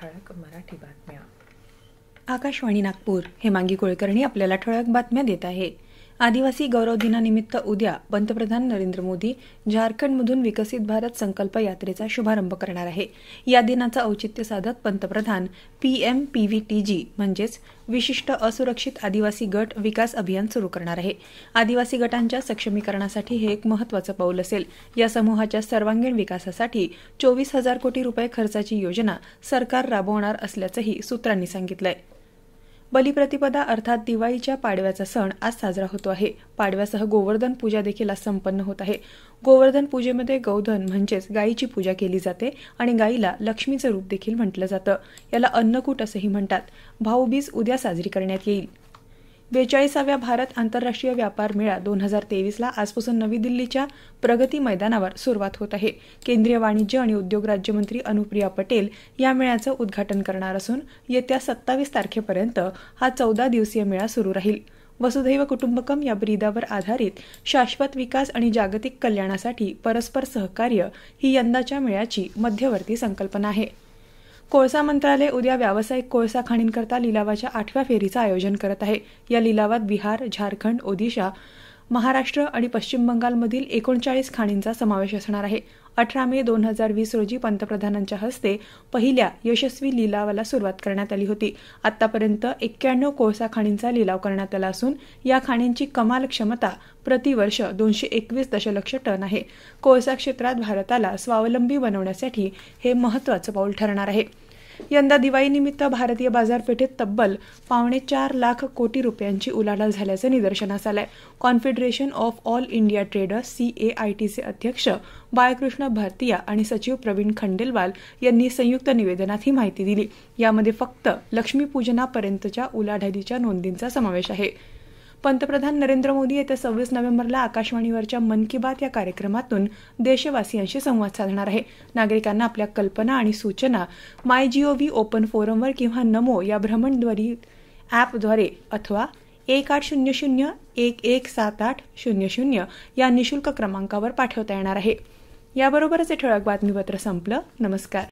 ठळक मराठी बातम्या आकाशवाणी नागपूर हेमांगी कुळकर्णी आपल्याला ठळक बातम्या देत आहे आदिवासी गौरव दिनानिमित्त उद्या पंतप्रधान नरेंद्र मोदी झारखंडमधून विकसित भारत संकल्प यात्रेचा शुभारंभ करणार आहे या दिनाचं औचित्य साधत पंतप्रधान पीएम पीव्हीटीजी म्हणजेच विशिष्ट असुरक्षित आदिवासी गट विकास अभियान सुरू करणार आहे आदिवासी गटांच्या सक्षमीकरणासाठी हे एक महत्वाचं पाऊल असेल या समूहाच्या सर्वांगीण विकासासाठी चोवीस हजार कोटी रुपये खर्चाची योजना सरकार राबवणार असल्याचंही सूत्रांनी सांगितलं बलिप्रतिपदा अर्थात दिवाळीच्या पाडव्याचा सण आज साजरा होतो आहे पाडव्यासह गोवर्धन पूजा देखील आज संपन्न होत आहे गोवर्धन पूजेमध्ये गौधन म्हणजेच गायीची पूजा केली जाते आणि गायीला लक्ष्मीचं रूप देखील म्हटलं जातं याला अन्नकूट असंही म्हणतात भाऊबीज उद्या साजरी करण्यात येईल बेचाळीसाव्या भारत आंतरराष्ट्रीय व्यापार मेळा दोन हजार तेवीसला आजपासून नवी दिल्लीच्या प्रगती मैदानावर सुरुवात होत आहे केंद्रीय वाणिज्य आणि उद्योग राज्यमंत्री अनुप्रिया पटेल या मेळ्याचं उद्घाटन करणार असून येत्या सत्तावीस तारखेपर्यंत हा चौदा दिवसीय मेळा सुरू राहील वसुधैव कुटुंबकम या ब्रीदावर आधारित शाश्वत विकास आणि जागतिक कल्याणासाठी परस्पर सहकार्य ही यंदाच्या मेळ्याची मध्यवर्ती संकल्पना आहे कोळसा मंत्रालय उद्या व्यावसायिक कोळसा खाणींकरता लिलावाच्या आठव्या फेरीचं आयोजन करत आहे या लिलावात बिहार झारखंड ओदिशा महाराष्ट्र आणि पश्चिम बंगालमधील एकोणचाळीस खाणींचा समावेश असणार आहे अठरा मे दोन हजार वीस रोजी पंतप्रधानांच्या हस्ते पहिल्या यशस्वी लिलावाला सुरुवात करण्यात आली होती आतापर्यंत एक्क्याण्णव कोळसा खाणींचा लिलाव करण्यात आला असून या खाणींची कमाल क्षमता प्रतिवर्ष दोनशे एकवीस दशलक्ष टन आहे कोळसा क्षेत्रात भारताला स्वावलंबी बनवण्यासाठी हे महत्वाचं पाऊल ठरणार आहे यंदा दिवाळीनिमित्त भारतीय बाजारपेठेत तब्बल पावणे चार लाख कोटी रुपयांची उलाढाल झाल्याचं निदर्शनास आलं Confederation of All India Traders सी अध्यक्ष बाळकृष्ण भारतीया आणि सचिव प्रवीण खंडेलवाल यांनी संयुक्त निवेदनात ही माहिती दिली यामध्ये फक्त लक्ष्मीपूजनापर्यंतच्या उलाढालीच्या नोंदींचा समावेश आहे पंतप्रधान नरेंद्र मोदी येत्या सव्वीस नोव्हेंबरला आकाशवाणीवरच्या मन की बात या कार्यक्रमातून देशवासियांशी संवाद साधणार आहे नागरिकांना आपल्या कल्पना आणि सूचना माय जीओव्ही ओपन फोरमवर किंवा नमो या भ्रमणध्वरी ॲपद्वारे अथवा एक आठ शून्य शून्य एक एक सात आठ शून्य शून्य या निशुल्क क्रमांकावर पाठवता येणार आहे याबरोबरच हे ठळक बातमीपत्र संपलं नमस्कार